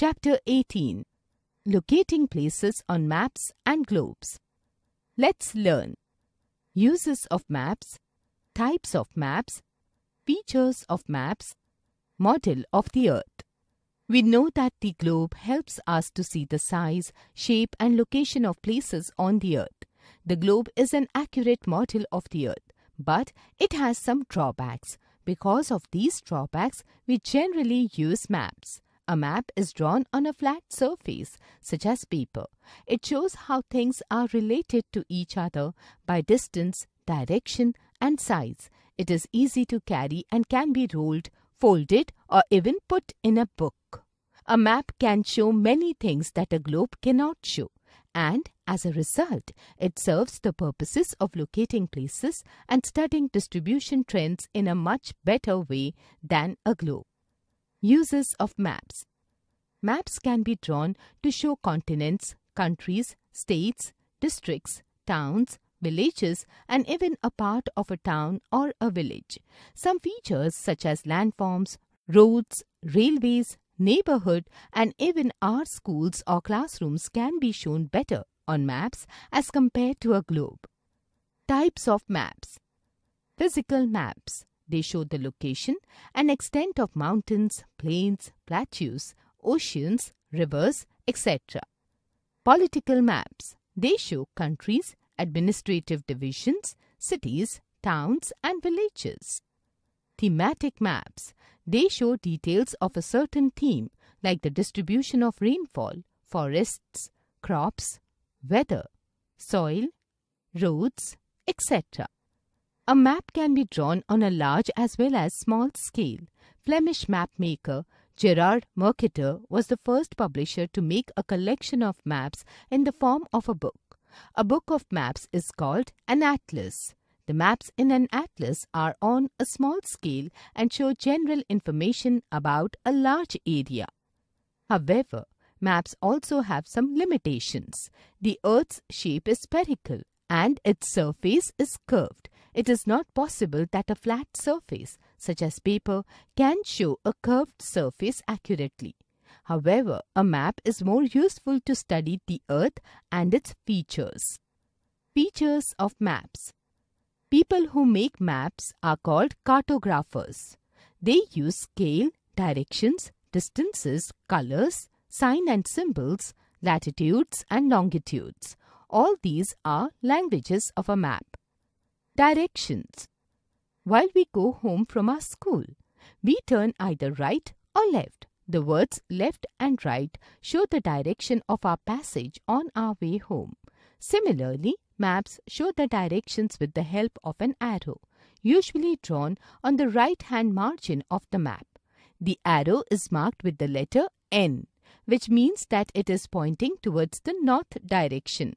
Chapter 18 Locating Places on Maps and Globes. Let's learn Uses of Maps, Types of Maps, Features of Maps, Model of the Earth. We know that the globe helps us to see the size, shape, and location of places on the Earth. The globe is an accurate model of the Earth, but it has some drawbacks. Because of these drawbacks, we generally use maps. A map is drawn on a flat surface, such as paper. It shows how things are related to each other by distance, direction, and size. It is easy to carry and can be rolled, folded, or even put in a book. A map can show many things that a globe cannot show, and as a result, it serves the purposes of locating places and studying distribution trends in a much better way than a globe. Uses of maps. Maps can be drawn to show continents, countries, states, districts, towns, villages and even a part of a town or a village. Some features such as landforms, roads, railways, neighborhood and even our schools or classrooms can be shown better on maps as compared to a globe. Types of maps Physical maps they showed the location and extent of mountains, plains, plateaus, oceans, rivers, etc. Political maps. They show countries, administrative divisions, cities, towns and villages. Thematic maps. They show details of a certain theme like the distribution of rainfall, forests, crops, weather, soil, roads, etc. A map can be drawn on a large as well as small scale. Flemish mapmaker Gerard Mercator was the first publisher to make a collection of maps in the form of a book. A book of maps is called an atlas. The maps in an atlas are on a small scale and show general information about a large area. However, maps also have some limitations. The Earth's shape is spherical and its surface is curved. It is not possible that a flat surface, such as paper, can show a curved surface accurately. However, a map is more useful to study the Earth and its features. Features of maps People who make maps are called cartographers. They use scale, directions, distances, colors, sign and symbols, latitudes and longitudes. All these are languages of a map directions. While we go home from our school, we turn either right or left. The words left and right show the direction of our passage on our way home. Similarly, maps show the directions with the help of an arrow, usually drawn on the right-hand margin of the map. The arrow is marked with the letter N, which means that it is pointing towards the north direction.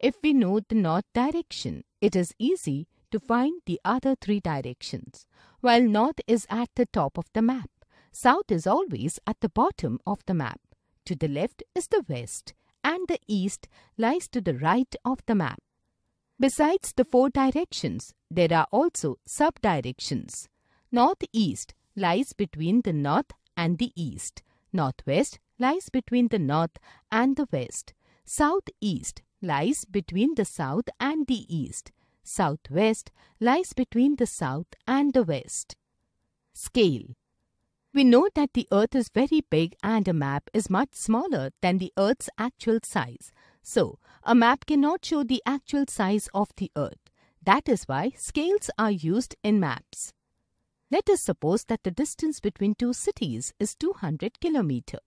If we know the north direction, it is easy to find the other three directions. While north is at the top of the map, south is always at the bottom of the map. To the left is the west, and the east lies to the right of the map. Besides the four directions, there are also sub-directions. Northeast lies between the north and the east. Northwest lies between the north and the west. Southeast lies between the south and the east. Southwest lies between the south and the west. Scale We know that the earth is very big and a map is much smaller than the earth's actual size. So, a map cannot show the actual size of the earth. That is why scales are used in maps. Let us suppose that the distance between two cities is 200 kilometer.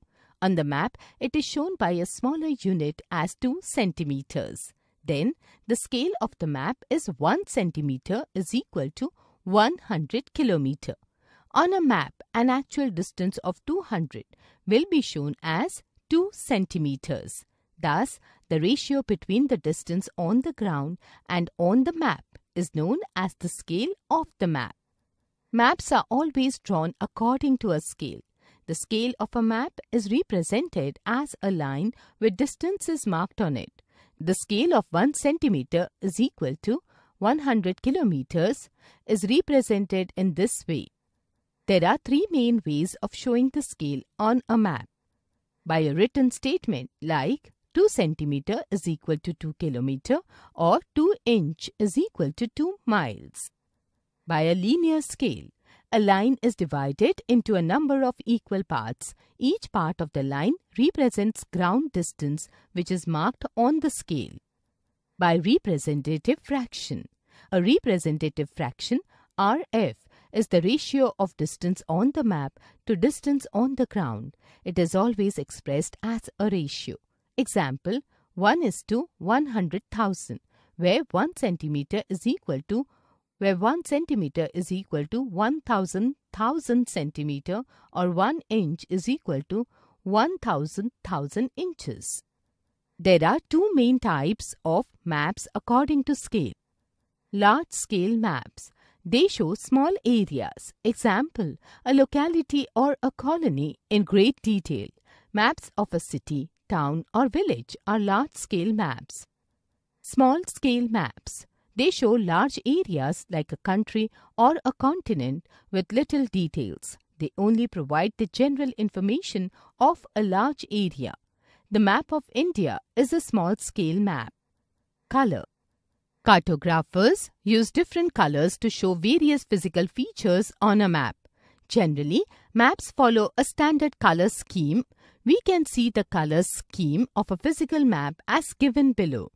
On the map, it is shown by a smaller unit as 2 centimeters. Then, the scale of the map is 1 centimeter is equal to 100 kilometer. On a map, an actual distance of 200 will be shown as 2 centimeters. Thus, the ratio between the distance on the ground and on the map is known as the scale of the map. Maps are always drawn according to a scale. The scale of a map is represented as a line where distances is marked on it. The scale of 1 centimeter is equal to 100 kilometers is represented in this way. There are three main ways of showing the scale on a map. By a written statement like 2 centimeter is equal to 2 kilometer or 2 inch is equal to 2 miles. By a linear scale a line is divided into a number of equal parts. Each part of the line represents ground distance which is marked on the scale by representative fraction. A representative fraction RF is the ratio of distance on the map to distance on the ground. It is always expressed as a ratio. Example 1 is to 100,000 where 1 centimeter is equal to where 1 centimeter is equal to 1000 thousand centimeter or 1 inch is equal to 1000 thousand inches. There are two main types of maps according to scale. Large scale maps. They show small areas, example, a locality or a colony in great detail. Maps of a city, town or village are large scale maps. Small scale maps. They show large areas like a country or a continent with little details. They only provide the general information of a large area. The map of India is a small scale map. Color Cartographers use different colors to show various physical features on a map. Generally, maps follow a standard color scheme. We can see the color scheme of a physical map as given below.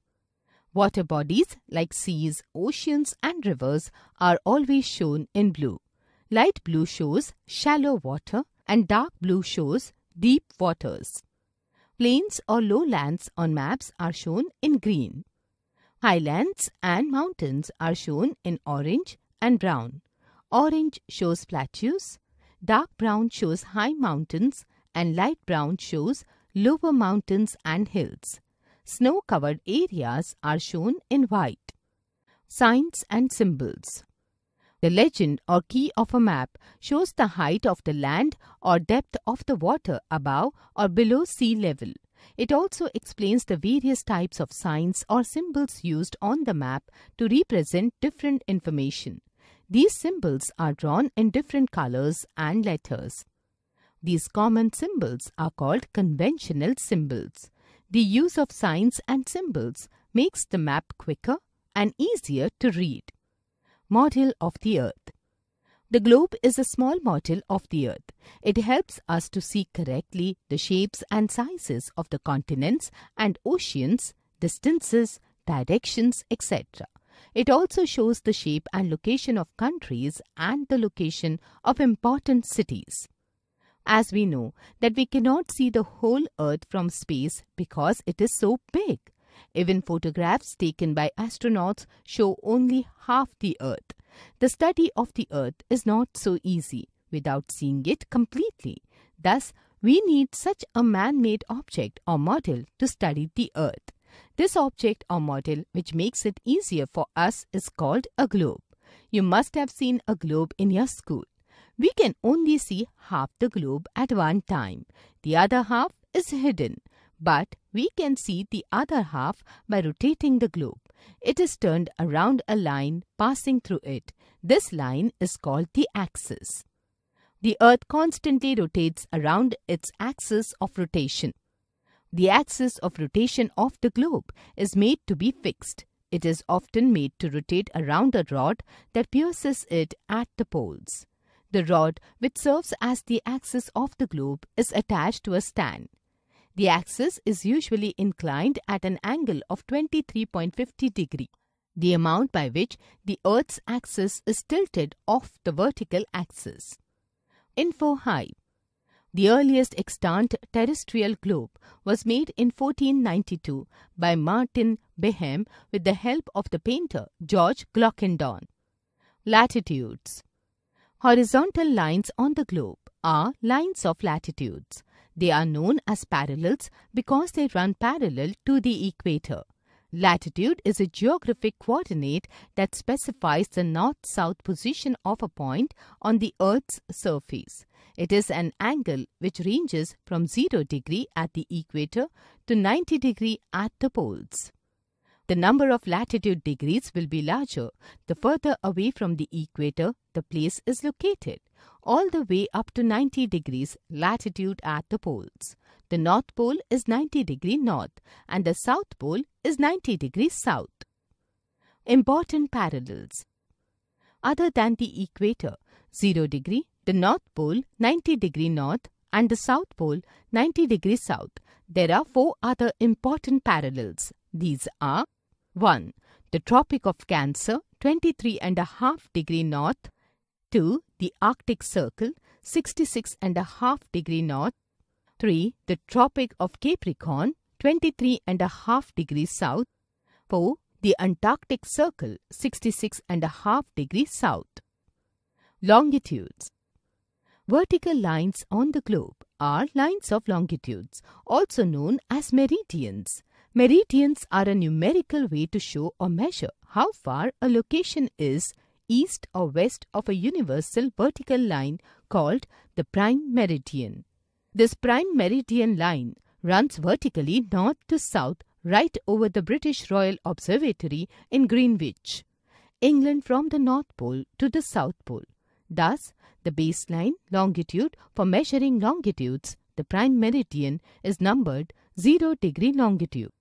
Water bodies like seas, oceans, and rivers are always shown in blue. Light blue shows shallow water, and dark blue shows deep waters. Plains or lowlands on maps are shown in green. Highlands and mountains are shown in orange and brown. Orange shows plateaus, dark brown shows high mountains, and light brown shows lower mountains and hills. Snow covered areas are shown in white. Signs and symbols. The legend or key of a map shows the height of the land or depth of the water above or below sea level. It also explains the various types of signs or symbols used on the map to represent different information. These symbols are drawn in different colors and letters. These common symbols are called conventional symbols. The use of signs and symbols makes the map quicker and easier to read. Model of the Earth The globe is a small model of the Earth. It helps us to see correctly the shapes and sizes of the continents and oceans, distances, directions, etc. It also shows the shape and location of countries and the location of important cities as we know that we cannot see the whole Earth from space because it is so big. Even photographs taken by astronauts show only half the Earth. The study of the Earth is not so easy without seeing it completely. Thus, we need such a man made object or model to study the Earth. This object or model, which makes it easier for us, is called a globe. You must have seen a globe in your school. We can only see half the globe at one time. The other half is hidden, but we can see the other half by rotating the globe. It is turned around a line passing through it. This line is called the axis. The Earth constantly rotates around its axis of rotation. The axis of rotation of the globe is made to be fixed. It is often made to rotate around a rod that pierces it at the poles. The rod, which serves as the axis of the globe, is attached to a stand. The axis is usually inclined at an angle of 23.50 degree, the amount by which the Earth's axis is tilted off the vertical axis. Info High The earliest extant terrestrial globe was made in 1492 by Martin Behem with the help of the painter George Glockendon. Latitudes Horizontal lines on the globe are lines of latitudes. They are known as parallels because they run parallel to the equator. Latitude is a geographic coordinate that specifies the north-south position of a point on the Earth's surface. It is an angle which ranges from 0 degree at the equator to 90 degree at the poles. The number of latitude degrees will be larger the further away from the equator the place is located, all the way up to 90 degrees latitude at the poles. The North Pole is 90 degree north and the South Pole is 90 degrees south. Important parallels Other than the equator, 0 degree, the North Pole 90 degree north and the South Pole 90 degree south. There are four other important parallels. These are 1. The Tropic of Cancer, 23 degree north. 2. The Arctic Circle, 66 degree north. 3. The Tropic of Capricorn, 23 and degree south. 4. The Antarctic Circle, 66 and degree south. Longitudes Vertical lines on the globe are lines of longitudes, also known as meridians. Meridians are a numerical way to show or measure how far a location is east or west of a universal vertical line called the prime meridian. This prime meridian line runs vertically north to south right over the British Royal Observatory in Greenwich, England from the North Pole to the South Pole. Thus, the baseline longitude for measuring longitudes, the prime meridian, is numbered 0 degree longitude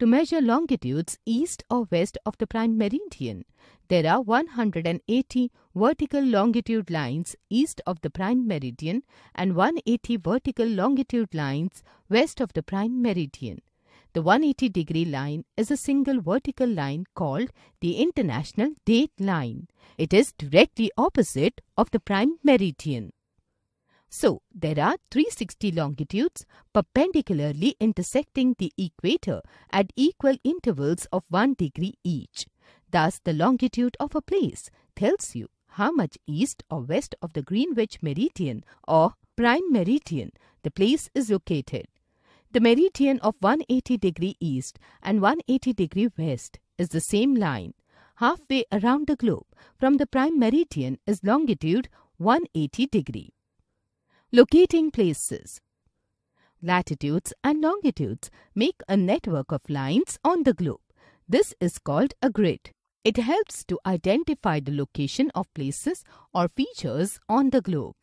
to measure longitudes east or west of the prime meridian. There are 180 vertical longitude lines east of the prime meridian and 180 vertical longitude lines west of the prime meridian. The 180 degree line is a single vertical line called the International Date Line. It is directly opposite of the prime meridian. So, there are 360 longitudes perpendicularly intersecting the equator at equal intervals of 1 degree each. Thus, the longitude of a place tells you how much east or west of the Greenwich meridian or prime meridian the place is located. The meridian of 180 degree east and 180 degree west is the same line. Halfway around the globe from the prime meridian is longitude 180 degree. Locating places. Latitudes and longitudes make a network of lines on the globe. This is called a grid. It helps to identify the location of places or features on the globe.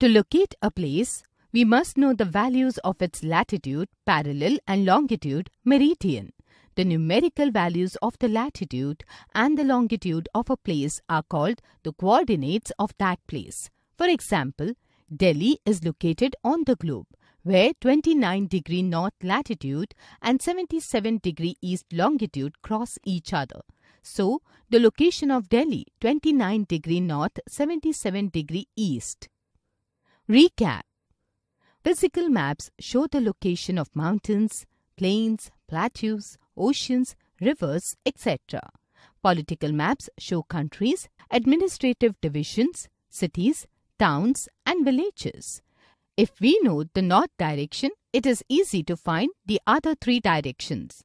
To locate a place, we must know the values of its latitude, parallel and longitude, meridian. The numerical values of the latitude and the longitude of a place are called the coordinates of that place. For example, Delhi is located on the globe where 29 degree north latitude and 77 degree east longitude cross each other. So, the location of Delhi 29 degree north 77 degree east. Recap Physical maps show the location of mountains, plains, plateaus, oceans, rivers, etc. Political maps show countries, administrative divisions, cities, towns and villages. If we know the north direction, it is easy to find the other three directions.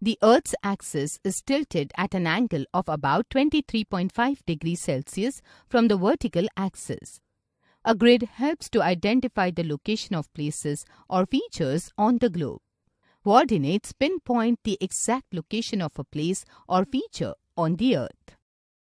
The Earth's axis is tilted at an angle of about 23.5 degrees Celsius from the vertical axis. A grid helps to identify the location of places or features on the globe. Coordinates pinpoint the exact location of a place or feature on the Earth.